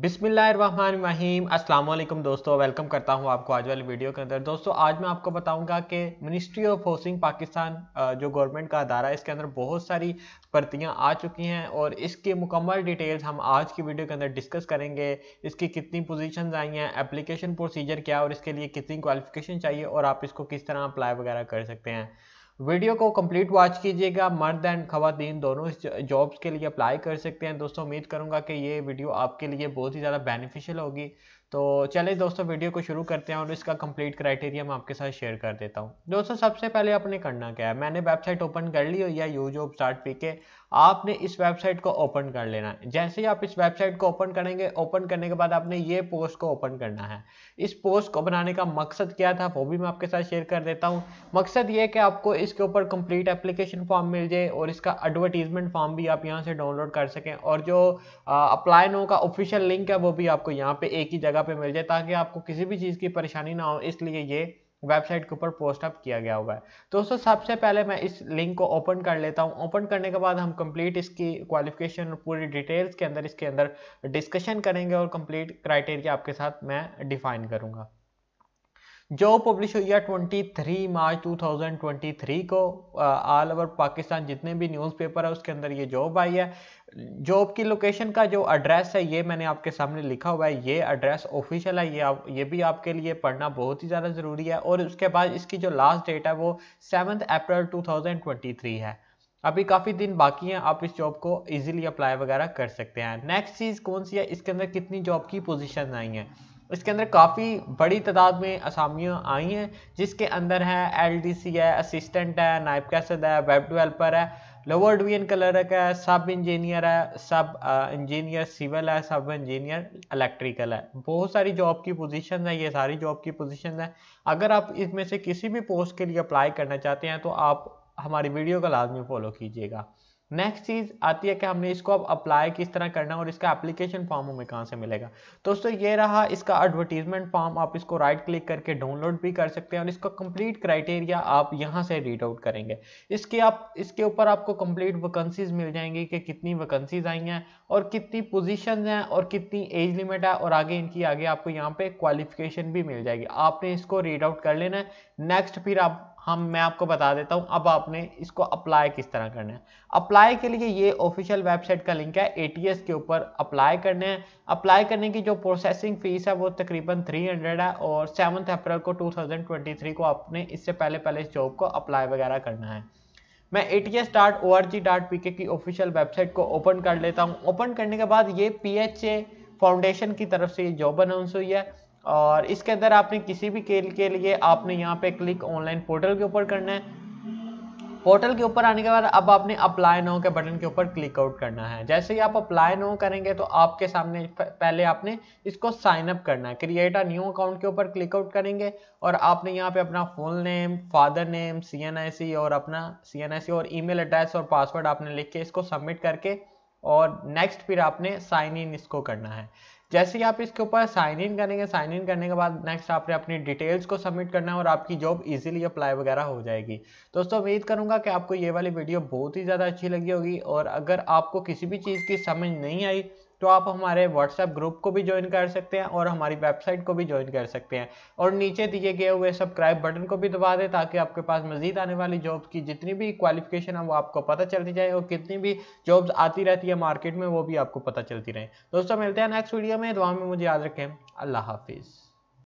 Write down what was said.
बिसमीम वालेकुम दोस्तों वेलकम करता हूं आपको आज वाली वीडियो के अंदर दोस्तों आज मैं आपको बताऊंगा कि मिनिस्ट्री ऑफ हाउसिंग पाकिस्तान जो गवर्नमेंट का अदारा है इसके अंदर बहुत सारी भर्तियां आ चुकी हैं और इसके मुकम्मल डिटेल्स हम आज की वीडियो के अंदर डिस्कस करेंगे इसकी कितनी पोजिशन आई हैं एप्लीकेशन प्रोसीजर क्या और इसके लिए कितनी क्वालिफिकेशन चाहिए और आप इसको किस तरह अप्लाई वगैरह कर सकते हैं वीडियो को कंप्लीट वॉच कीजिएगा मर्द एंड खातन दोनों जॉब्स के लिए अप्लाई कर सकते हैं दोस्तों उम्मीद करूंगा कि ये वीडियो आपके लिए बहुत ही ज़्यादा बेनिफिशियल होगी तो चलिए दोस्तों वीडियो को शुरू करते हैं और इसका कंप्लीट क्राइटेरिया मैं आपके साथ शेयर कर देता हूँ दोस्तों सबसे पहले आपने करना क्या है मैंने वेबसाइट ओपन कर ली हुई है यू जॉब स्टार्ट पी के आपने इस वेबसाइट को ओपन कर लेना है जैसे ही आप इस वेबसाइट को ओपन करेंगे ओपन करने के बाद आपने ये पोस्ट को ओपन करना है इस पोस्ट को बनाने का मकसद क्या था वो भी मैं आपके साथ शेयर कर देता हूँ मकसद ये कि आपको इसके ऊपर कंप्लीट एप्लीकेशन फॉर्म मिल जाए और इसका एडवर्टीजमेंट फॉर्म भी आप यहाँ से डाउनलोड कर सकें और जो अप्लाई नो का ऑफिशियल लिंक है वो भी आपको यहाँ पर एक ही जगह पर मिल जाए ताकि आपको किसी भी चीज़ की परेशानी ना हो इसलिए ये वेबसाइट के ऊपर पोस्ट अप किया गया हुआ है दोस्तों सबसे पहले मैं इस लिंक को ओपन कर लेता हूँ ओपन करने के बाद हम कंप्लीट इसकी क्वालिफिकेशन और पूरी डिटेल्स के अंदर इसके अंदर डिस्कशन करेंगे और कंप्लीट क्राइटेरिया आपके साथ मैं डिफाइन करूंगा जो पब्लिश हुई है 23 मार्च 2023 को ऑल ओवर पाकिस्तान जितने भी न्यूज़पेपर है उसके अंदर ये जॉब आई है जॉब की लोकेशन का जो एड्रेस है ये मैंने आपके सामने लिखा हुआ है ये एड्रेस ऑफिशियल है ये आप ये भी आपके लिए पढ़ना बहुत ही ज़्यादा ज़रूरी है और उसके बाद इसकी जो लास्ट डेट है वो सेवन्थ अप्रैल थ्री है अभी काफ़ी दिन बाकी हैं आप इस जॉब को इजीली अप्लाई वगैरह कर सकते हैं नेक्स्ट चीज़ कौन सी है इसके अंदर कितनी जॉब की पोजीशन आई हैं इसके अंदर काफ़ी बड़ी तादाद में असामियाँ आई हैं जिसके अंदर है एलडीसी है असिस्टेंट है नाइप कैसद है वेब डेवलपर है लोअर डिवीजन क्लर्क है सब इंजीनियर है सब इंजीनियर सिविल है सब इंजीनियर इलेक्ट्रिकल है बहुत सारी जॉब की पोजीशन है ये सारी जॉब की पोजीशन है अगर आप इसमें से किसी भी पोस्ट के लिए अप्लाई करना चाहते हैं तो आप हमारी वीडियो का लाजमी फॉलो कीजिएगा नेक्स्ट चीज आती है कि हमने इसको अब अप्लाई किस तरह करना और इसका एप्लीकेशन फॉर्म हमें कहाँ से मिलेगा दोस्तों ये रहा इसका एडवर्टीजमेंट फॉर्म आप इसको राइट क्लिक करके डाउनलोड भी कर सकते हैं और इसका कंप्लीट क्राइटेरिया आप यहाँ से रीड आउट करेंगे इसके आप इसके ऊपर आपको कंप्लीट वैकेंसीज मिल जाएंगी कि कितनी वैकेंसीज आई हैं और कितनी पोजिशन हैं और कितनी एज लिमिट है और आगे इनकी आगे आपको यहाँ पे क्वालिफिकेशन भी मिल जाएगी आपने इसको रीड आउट कर लेना है नेक्स्ट फिर आप हम मैं आपको बता देता हूं अब आपने इसको अप्लाई किस तरह करना है अप्लाई के लिए ये ऑफिशियल वेबसाइट का लिंक है एटीएस के ऊपर अप्लाई करने है अप्लाई करने की जो प्रोसेसिंग फीस है वो तकरीबन 300 है और सेवन अप्रैल को 2023 को आपने इससे पहले पहले इस जॉब को अप्लाई वगैरह करना है मैं A T S dot O R G dot P K की ऑफिशियल वेबसाइट को ओपन कर लेता हूँ ओपन करने के बाद ये पी एच ए फाउंडेशन की तरफ से ये जॉब अनाउंस हुई है और इसके अंदर आपने किसी भी खेल के लिए आपने यहाँ पे क्लिक ऑनलाइन पोर्टल के ऊपर करना है पोर्टल के ऊपर आने के बाद अब आपने अप्लाई नो के बटन के ऊपर क्लिक आउट करना है जैसे ही आप अप्लाई नो करेंगे तो आपके सामने पहले आपने इसको साइन अप करना है क्रिएट अ न्यू अकाउंट के ऊपर क्लिक आउट करेंगे और आपने यहाँ पे अपना full name father name C और अपना सी और ईमेल एड्रेस और पासवर्ड आपने लिख के इसको सबमिट करके और नेक्स्ट फिर आपने साइन इन इसको करना है जैसे ही आप इसके ऊपर साइन इन करेंगे साइन इन करने के बाद नेक्स्ट आपने अपनी डिटेल्स को सबमिट करना है और आपकी जॉब इजीली अप्लाई वगैरह हो जाएगी दोस्तों उम्मीद करूंगा कि आपको ये वाली वीडियो बहुत ही ज़्यादा अच्छी लगी होगी और अगर आपको किसी भी चीज़ की समझ नहीं आई तो आप हमारे व्हाट्सएप ग्रुप को भी ज्वाइन कर सकते हैं और हमारी वेबसाइट को भी ज्वाइन कर सकते हैं और नीचे दिए गए हुए सब्सक्राइब बटन को भी दबा दें ताकि आपके पास मजीद आने वाली जॉब्स की जितनी भी क्वालिफिकेशन है वो आपको पता चलती जाए और कितनी भी जॉब्स आती रहती है मार्केट में वो भी आपको पता चलती रहे दोस्तों मिलते हैं नेक्स्ट वीडियो में दुआ में मुझे याद रखें अल्लाह हाफिज़